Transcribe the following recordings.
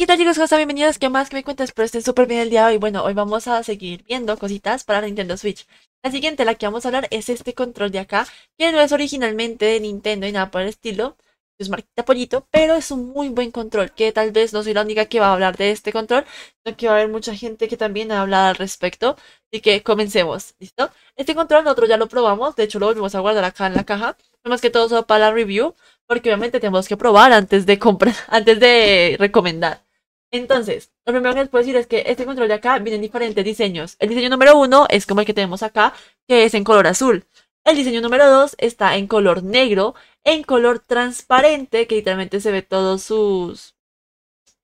¿qué tal chicos? ¿Cómo están? Bienvenidos. ¿Qué más que me cuentas? pero estén súper bien el día de hoy. Bueno, hoy vamos a seguir viendo cositas para Nintendo Switch. La siguiente, la que vamos a hablar, es este control de acá, que no es originalmente de Nintendo y nada por el estilo. Es marquita pollito, pero es un muy buen control, que tal vez no soy la única que va a hablar de este control, sino que va a haber mucha gente que también ha hablado al respecto. Así que comencemos, ¿listo? Este control nosotros ya lo probamos, de hecho lo vamos a guardar acá en la caja. Más que todo solo para la review, porque obviamente tenemos que probar antes de comprar, antes de recomendar. Entonces, lo primero que les puedo decir es que este control de acá viene en diferentes diseños. El diseño número uno es como el que tenemos acá, que es en color azul. El diseño número 2 está en color negro, en color transparente, que literalmente se ve todos sus...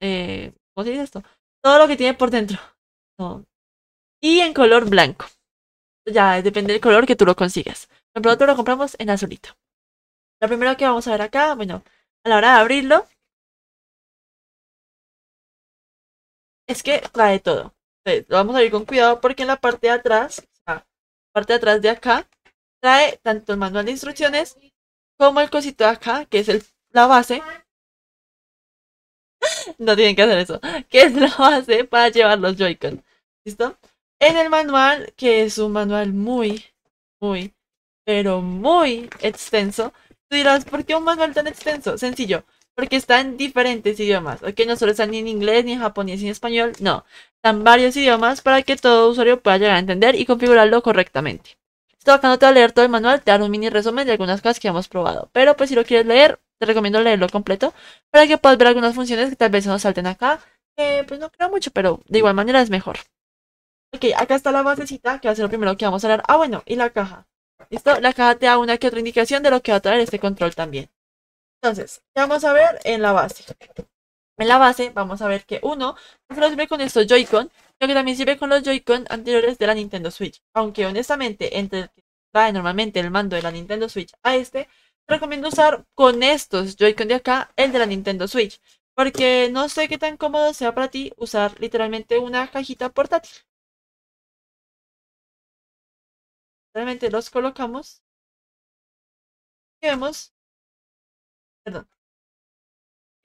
Eh, ¿Cómo se dice esto? Todo lo que tiene por dentro. Y en color blanco. Ya depende del color que tú lo consigas. Por ejemplo, nosotros lo compramos en azulito. Lo primero que vamos a ver acá, bueno, a la hora de abrirlo, es que trae todo. lo vamos a ir con cuidado porque en la parte de atrás, la parte de atrás de acá, trae tanto el manual de instrucciones como el cosito de acá, que es el, la base. no tienen que hacer eso. Que es la base para llevar los Joy-Con. ¿Listo? En el manual, que es un manual muy, muy, pero muy extenso, tú dirás, ¿por qué un manual tan extenso? Sencillo porque está en diferentes idiomas, ok, no solo están ni en inglés, ni en japonés, ni en español, no, están varios idiomas para que todo usuario pueda llegar a entender y configurarlo correctamente. Esto acá no te va a leer todo el manual, te da un mini resumen de algunas cosas que hemos probado, pero pues si lo quieres leer, te recomiendo leerlo completo para que puedas ver algunas funciones que tal vez no nos salten acá, que pues no creo mucho, pero de igual manera es mejor. Ok, acá está la basecita, que va a ser lo primero que vamos a leer. Ah, bueno, y la caja. ¿Listo? La caja te da una que otra indicación de lo que va a traer este control también. Entonces, vamos a ver en la base? En la base vamos a ver que uno no solo sirve con estos Joy-Con, sino que también sirve con los Joy-Con anteriores de la Nintendo Switch. Aunque honestamente, entre el que trae normalmente el mando de la Nintendo Switch a este, te recomiendo usar con estos Joy-Con de acá el de la Nintendo Switch. Porque no sé qué tan cómodo sea para ti usar literalmente una cajita portátil. Realmente los colocamos. Y vemos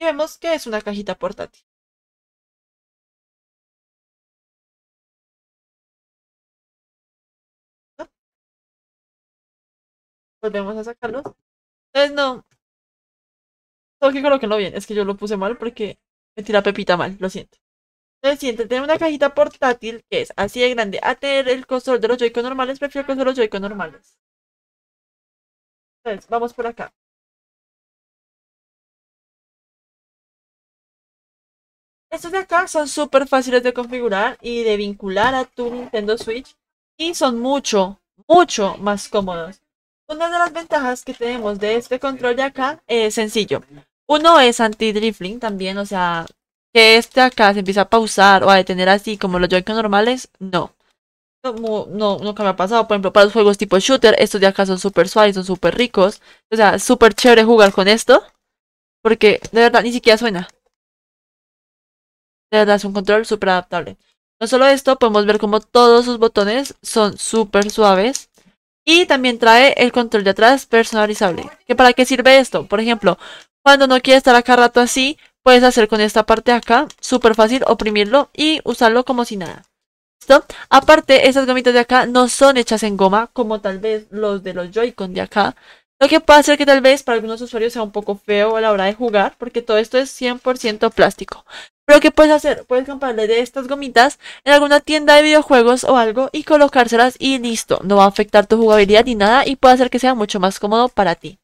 y vemos que es una cajita portátil. Volvemos a sacarlo. Entonces no. Tengo que no bien. Es que yo lo puse mal porque me tira Pepita mal. Lo siento. Entonces, si entre tener una cajita portátil que es así de grande a tener el control de los Joy-Con normales, prefiero el control de los joy normales. Entonces, vamos por acá. Estos de acá son súper fáciles de configurar y de vincular a tu Nintendo Switch y son mucho, mucho más cómodos. Una de las ventajas que tenemos de este control de acá es sencillo. Uno es anti drifting también, o sea, que este acá se empieza a pausar o a detener así como los joy normales, no. No, no, nunca me ha pasado. Por ejemplo, para los juegos tipo shooter, estos de acá son super suaves, son super ricos. O sea, súper chévere jugar con esto. Porque de verdad ni siquiera suena das un control súper adaptable. No solo esto, podemos ver como todos sus botones son súper suaves. Y también trae el control de atrás personalizable. ¿Que ¿Para qué sirve esto? Por ejemplo, cuando no quieres estar acá rato así, puedes hacer con esta parte de acá, súper fácil, oprimirlo y usarlo como si nada. ¿Listo? Aparte, estas gomitas de acá no son hechas en goma, como tal vez los de los Joy-Con de acá. Lo que puede hacer que tal vez para algunos usuarios sea un poco feo a la hora de jugar, porque todo esto es 100% plástico. Lo que puedes hacer, puedes comprarle de estas gomitas en alguna tienda de videojuegos o algo y colocárselas y listo. No va a afectar tu jugabilidad ni nada y puede hacer que sea mucho más cómodo para ti.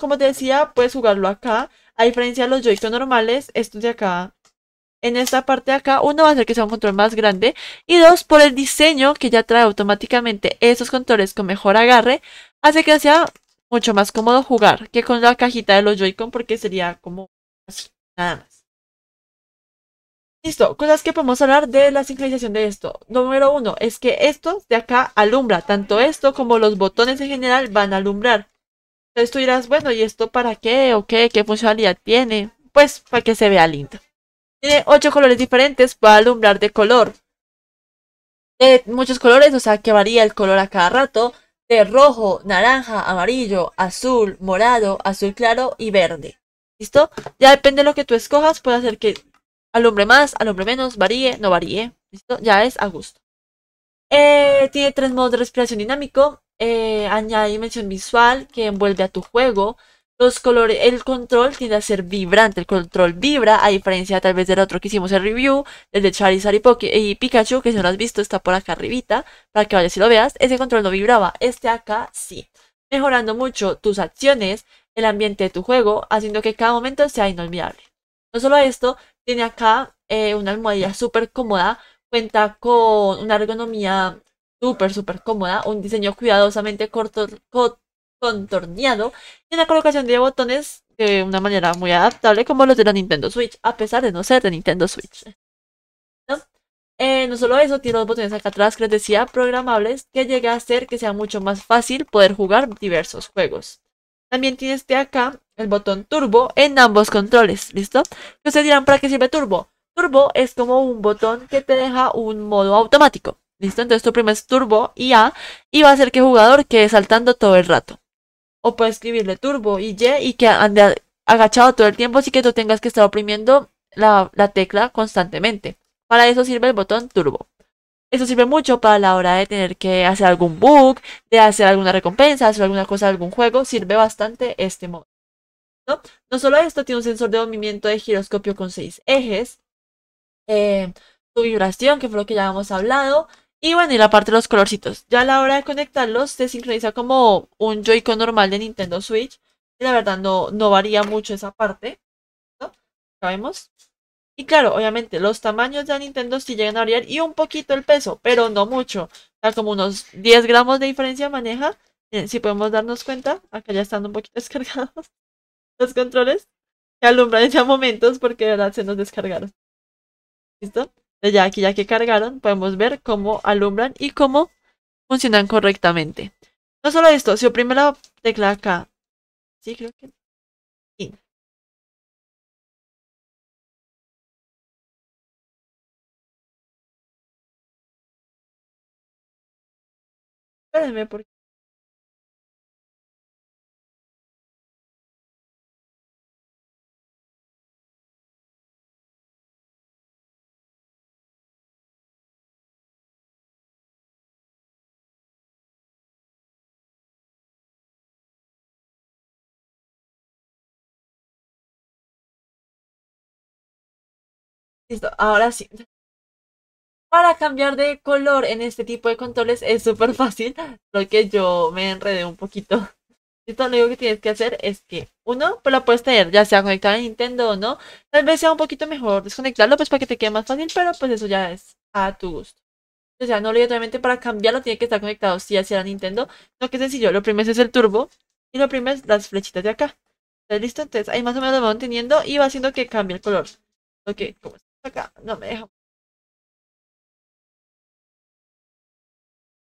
Como te decía, puedes jugarlo acá. A diferencia de los Joy-Con normales, estos de acá en esta parte de acá, uno va a hacer que sea un control más grande y dos, por el diseño que ya trae automáticamente esos controles con mejor agarre, hace que sea mucho más cómodo jugar que con la cajita de los Joy-Con porque sería como nada más. Listo, cosas que podemos hablar de la sincronización de esto. Número uno, es que esto de acá alumbra. Tanto esto como los botones en general van a alumbrar. Entonces tú dirás, bueno, ¿y esto para qué? ¿O qué? ¿Qué funcionalidad tiene? Pues para que se vea lindo. Tiene ocho colores diferentes para alumbrar de color. De muchos colores, o sea que varía el color a cada rato. De rojo, naranja, amarillo, azul, morado, azul claro y verde. ¿Listo? Ya depende de lo que tú escojas, puede hacer que hombre más, hombre menos, varíe, no varíe. ¿Listo? Ya es a gusto. Eh, tiene tres modos de respiración dinámico. Eh, añade dimensión visual que envuelve a tu juego. Los colores, el control tiende a ser vibrante. El control vibra, a diferencia tal vez del otro que hicimos el review, desde de Charizard y, y Pikachu, que si no lo has visto está por acá arribita, para que vayas y lo veas. Ese control no vibraba, este acá sí. Mejorando mucho tus acciones, el ambiente de tu juego, haciendo que cada momento sea inolvidable. No solo esto, tiene acá eh, una almohadilla súper cómoda, cuenta con una ergonomía súper, súper cómoda, un diseño cuidadosamente contorneado y una colocación de botones de una manera muy adaptable como los de la Nintendo Switch, a pesar de no ser de Nintendo Switch. ¿No? Eh, no solo eso, tiene los botones acá atrás que les decía programables que llega a hacer que sea mucho más fácil poder jugar diversos juegos. También tiene este acá el botón turbo en ambos controles, ¿listo? Ustedes dirán, ¿para qué sirve turbo? Turbo es como un botón que te deja un modo automático, ¿listo? Entonces tú es turbo y A y va a hacer que el jugador quede saltando todo el rato. O puedes escribirle turbo y Y y que ande agachado todo el tiempo, así que tú tengas que estar oprimiendo la, la tecla constantemente. Para eso sirve el botón turbo. Eso sirve mucho para la hora de tener que hacer algún bug, de hacer alguna recompensa, hacer alguna cosa, algún juego. Sirve bastante este modo. No solo esto, tiene un sensor de movimiento de giroscopio con seis ejes, eh, su vibración, que fue lo que ya habíamos hablado, y bueno, y la parte de los colorcitos. Ya a la hora de conectarlos se sincroniza como un Joy-Con normal de Nintendo Switch. Y la verdad no, varía mucho esa parte. Sabemos. Y claro, obviamente los tamaños de Nintendo sí llegan a variar y un poquito el peso, pero no mucho. tal como unos 10 gramos de diferencia maneja. Eh, si podemos darnos cuenta, acá ya están un poquito descargados. Los controles se alumbran ya momentos porque de verdad se nos descargaron. ¿Listo? Ya aquí, ya que cargaron, podemos ver cómo alumbran y cómo funcionan correctamente. No solo esto, si oprime la tecla acá. Sí, creo que. Sí. porque Listo, ahora sí. Para cambiar de color en este tipo de controles es súper fácil. Lo que yo me enredé un poquito. Listo, lo único que tienes que hacer es que, uno, pues la puedes tener ya sea conectado a Nintendo o no. Tal vez sea un poquito mejor desconectarlo, pues para que te quede más fácil, pero pues eso ya es a tu gusto. O sea, no obligatoriamente para cambiarlo tiene que estar conectado ya hacia la Nintendo. No que es sencillo, lo primero es el turbo y lo primero es las flechitas de acá. ¿Está listo? Entonces ahí más o menos lo van teniendo y va haciendo que cambie el color. Ok, es? acá. No me deja.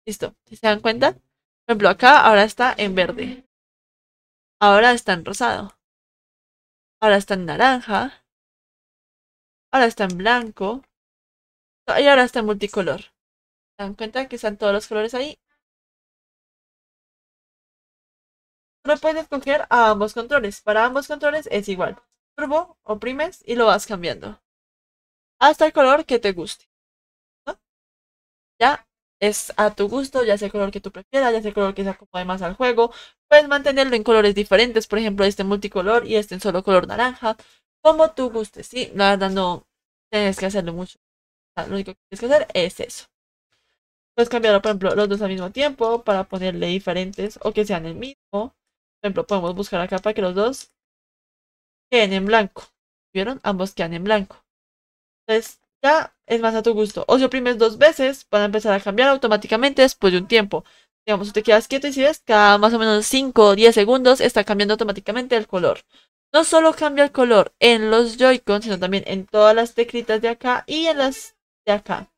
Listo. ¿Se dan cuenta? Por ejemplo, acá ahora está en verde. Ahora está en rosado. Ahora está en naranja. Ahora está en blanco. Y ahora está en multicolor. ¿Se dan cuenta que están todos los colores ahí? no puedes escoger a ambos controles. Para ambos controles es igual. Turbo, oprimes y lo vas cambiando hasta el color que te guste. Ya es a tu gusto, ya es el color que tú prefieras, ya es el color que se acomode más al juego. Puedes mantenerlo en colores diferentes, por ejemplo, este multicolor y este en solo color naranja, como tú gustes, ¿sí? La verdad no tienes que hacerlo mucho. lo único que tienes que hacer es eso. Puedes cambiarlo, por ejemplo, los dos al mismo tiempo para ponerle diferentes o que sean el mismo. Por ejemplo, podemos buscar acá para que los dos queden en blanco. ¿Vieron? Ambos quedan en blanco. Entonces, ya es más a tu gusto. O si oprimes dos veces, van a empezar a cambiar automáticamente después de un tiempo. Digamos, tú te quedas quieto y si ves, cada más o menos 5 o 10 segundos está cambiando automáticamente el color. No solo cambia el color en los Joy-Con, sino también en todas las teclitas de acá y en las de acá.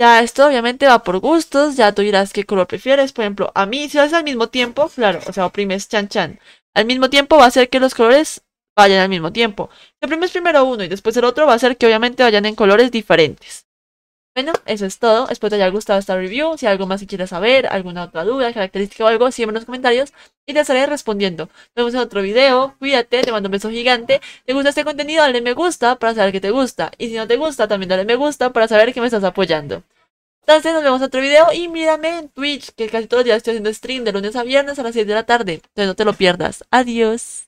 Ya esto obviamente va por gustos, ya tú dirás qué color prefieres. Por ejemplo, a mí si lo haces al mismo tiempo, claro, o sea, oprimes chan chan. Al mismo tiempo va a hacer que los colores vayan al mismo tiempo. primero es primero uno y después el otro va a ser que obviamente vayan en colores diferentes. Bueno, eso es todo. Espero te haya gustado esta review. Si algo más que quieras saber, alguna otra duda, característica o algo, sígueme en los comentarios y te estaré respondiendo. Nos vemos en otro video. Cuídate, te mando un beso gigante. ¿Te gusta este contenido? Dale me gusta para saber que te gusta. Y si no te gusta, también dale me gusta para saber que me estás apoyando. Entonces nos vemos en otro video y mírame en Twitch, que casi todos los días estoy haciendo stream de lunes a viernes a las 7 de la tarde. Entonces no te lo pierdas. Adiós.